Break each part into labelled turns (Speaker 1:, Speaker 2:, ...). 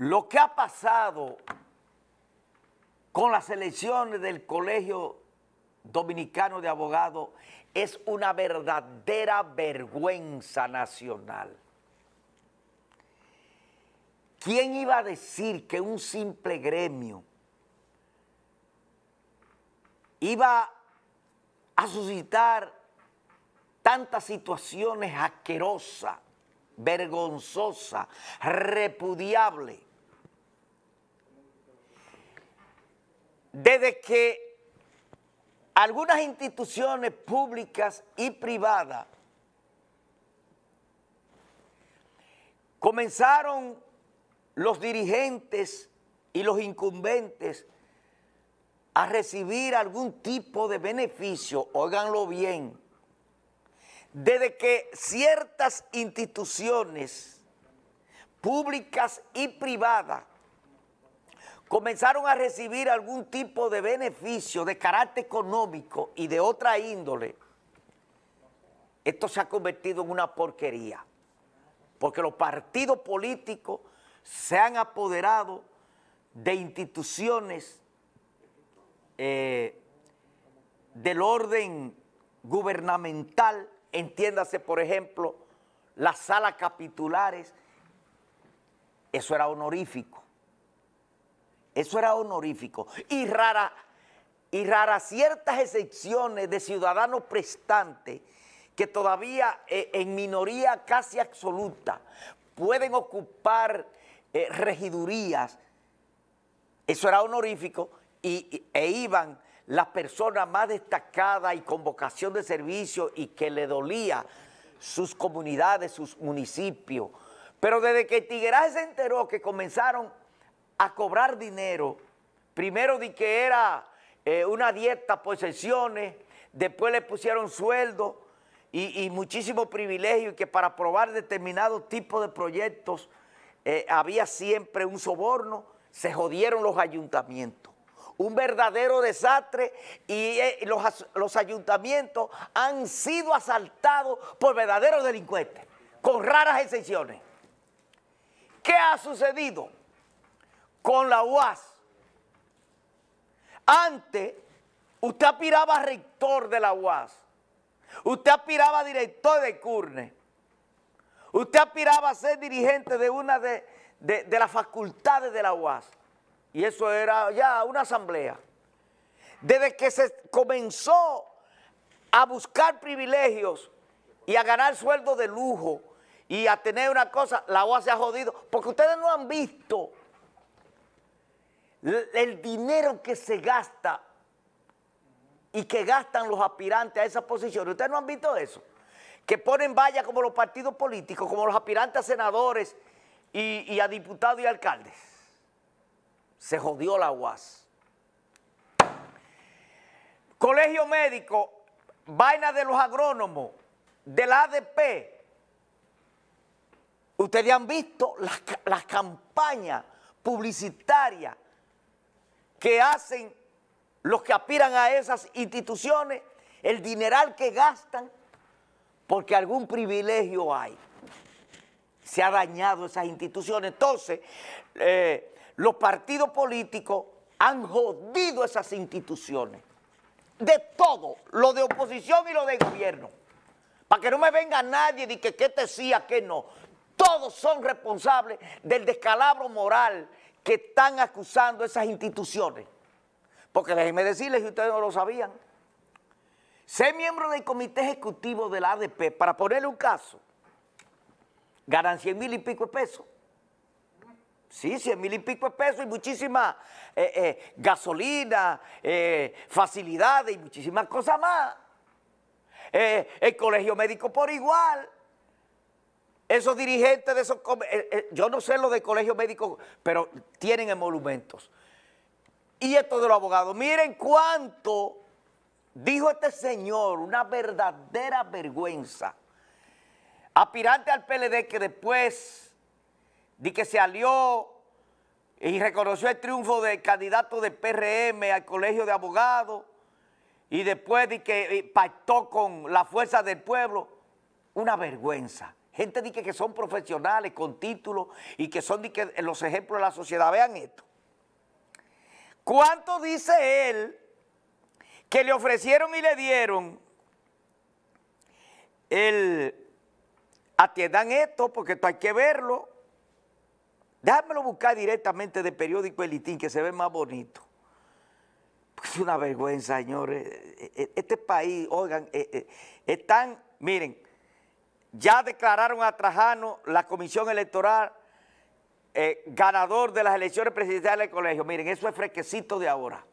Speaker 1: lo que ha pasado con las elecciones del Colegio Dominicano de Abogados es una verdadera vergüenza nacional. ¿Quién iba a decir que un simple gremio iba a suscitar tantas situaciones asquerosas, vergonzosas, repudiables? desde que algunas instituciones públicas y privadas comenzaron los dirigentes y los incumbentes a recibir algún tipo de beneficio, óiganlo bien, desde que ciertas instituciones públicas y privadas comenzaron a recibir algún tipo de beneficio de carácter económico y de otra índole, esto se ha convertido en una porquería, porque los partidos políticos se han apoderado de instituciones eh, del orden gubernamental, entiéndase por ejemplo las salas capitulares, eso era honorífico. Eso era honorífico. Y rara, y rara ciertas excepciones de ciudadanos prestantes que todavía eh, en minoría casi absoluta pueden ocupar eh, regidurías. Eso era honorífico y, e iban las personas más destacadas y con vocación de servicio y que le dolía sus comunidades, sus municipios. Pero desde que Tigueraje se enteró que comenzaron a cobrar dinero. Primero di que era eh, una dieta por pues, sesiones, después le pusieron sueldo y, muchísimo privilegio y que para aprobar determinado tipo de proyectos eh, había siempre un soborno, se jodieron los ayuntamientos. Un verdadero desastre y eh, los, los ayuntamientos han sido asaltados por verdaderos delincuentes, con raras excepciones. ¿Qué ha sucedido? con la UAS. Antes, usted aspiraba a rector de la UAS. Usted aspiraba a director de CURNE. Usted aspiraba a ser dirigente de una de, de, las facultades de la UAS. Y eso era ya una asamblea. Desde que se comenzó a buscar privilegios y a ganar sueldos de lujo y a tener una cosa, la UAS se ha jodido, porque ustedes no han visto el dinero que se gasta y que gastan los aspirantes a esas posiciones. ¿Ustedes no han visto eso? Que ponen vallas como los partidos políticos, como los aspirantes a senadores y, a diputados y alcaldes. Se jodió la UAS. Colegio médico, vaina de los agrónomos, del ADP. Ustedes han visto las campañas publicitarias que hacen los que aspiran a esas instituciones, el dineral que gastan, porque algún privilegio hay. Se ha dañado esas instituciones. Entonces, eh, los partidos políticos han jodido esas instituciones. De todo, lo de oposición y lo de gobierno. Para que no me venga nadie y que, qué te decía que no. Todos son responsables del descalabro moral que están acusando esas instituciones. Porque déjenme decirles y ustedes no lo sabían. Ser miembro del comité ejecutivo Del ADP, para ponerle un caso, ganan 100 mil y pico de pesos. Sí, 100 mil y pico de pesos y muchísima eh, eh, gasolina, eh, facilidades y muchísimas cosas más. el colegio médico por igual. Esos dirigentes de esos... Eh, eh, yo no sé lo de colegio médico, pero tienen emolumentos. Y esto de los abogados. Miren cuánto dijo este señor, una verdadera vergüenza. Aspirante al PLD que después de que se salió y reconoció el triunfo del candidato de PRM al colegio de abogados y después de que eh, pactó con la fuerza del pueblo, una vergüenza. Gente dice que son profesionales con títulos y que son los ejemplos de la sociedad. Vean esto. ¿Cuánto dice él que le ofrecieron y le dieron el... Atiendan esto porque esto hay que verlo. Déjamelo buscar directamente de periódico elitín que se ve más bonito. Es una vergüenza, señores. E, e, este país, oigan, e, están, miren, ya declararon a Trajano la comisión electoral eh, ganador de las elecciones presidenciales del colegio. Miren, eso es frequecito de ahora.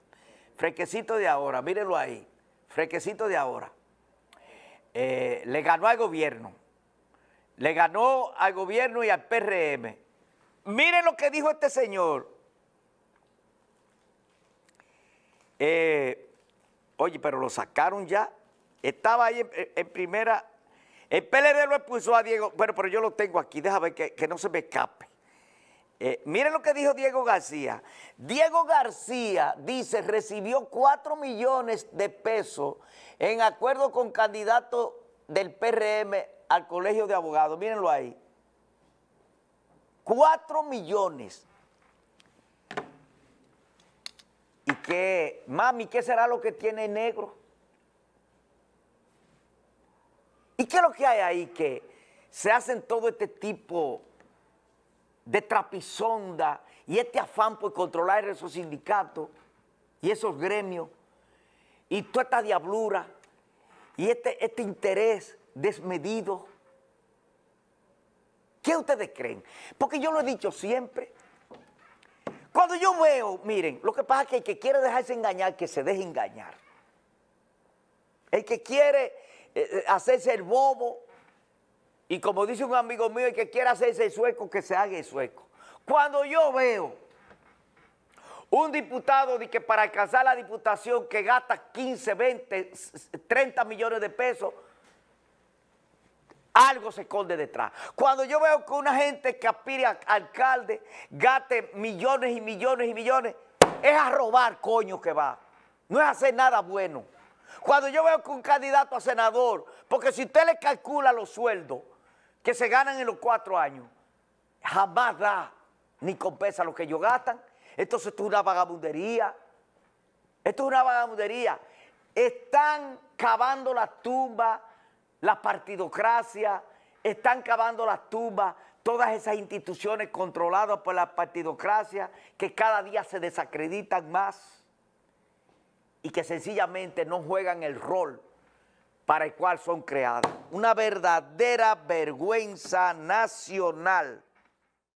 Speaker 1: Fresquecito de ahora, mírenlo ahí. Fresquecito de ahora. Eh, le ganó al gobierno. Le ganó al gobierno y al PRM. Miren lo que dijo este señor. Eh, oye, pero lo sacaron ya. Estaba ahí en primera el PLD lo expulsó a Diego. Bueno, pero yo lo tengo aquí, déjame ver que, no se me escape. Eh, miren lo que dijo Diego García. Diego García dice, recibió 4 millones de pesos en acuerdo con candidato del PRM al Colegio de Abogados. Mírenlo ahí. 4 millones. ¿Y qué, mami, qué será lo que tiene negro? ¿Y qué es lo que hay ahí? Que se hacen todo este tipo de trapisonda y este afán por controlar esos sindicatos y esos gremios y toda esta diablura y este, este interés desmedido. ¿Qué ustedes creen? Porque yo lo he dicho siempre. Cuando yo veo, miren, lo que pasa es que el que quiere dejarse engañar, que se deje engañar. El que quiere eh, eh, hacerse el bobo. Y como dice un amigo mío, el que quiera hacerse el sueco, que se haga el sueco. Cuando yo veo un diputado de que para alcanzar la diputación que gasta 15, 20, 30 millones de pesos, algo se esconde detrás. Cuando yo veo que una gente que aspira a alcalde gaste millones y millones y millones, es a robar coño que va. No es hacer nada bueno. Cuando yo veo que un candidato a senador, porque si usted le calcula los sueldos que se ganan en los cuatro años, jamás da ni compensa lo que ellos gastan. esto es una vagabundería. Esto es una vagabundería. Están cavando las tumbas, la partidocracia, están cavando las tumbas, todas esas instituciones controladas por la partidocracia que cada día se desacreditan más y que sencillamente no juegan el rol para el cual son creadas. Una verdadera vergüenza nacional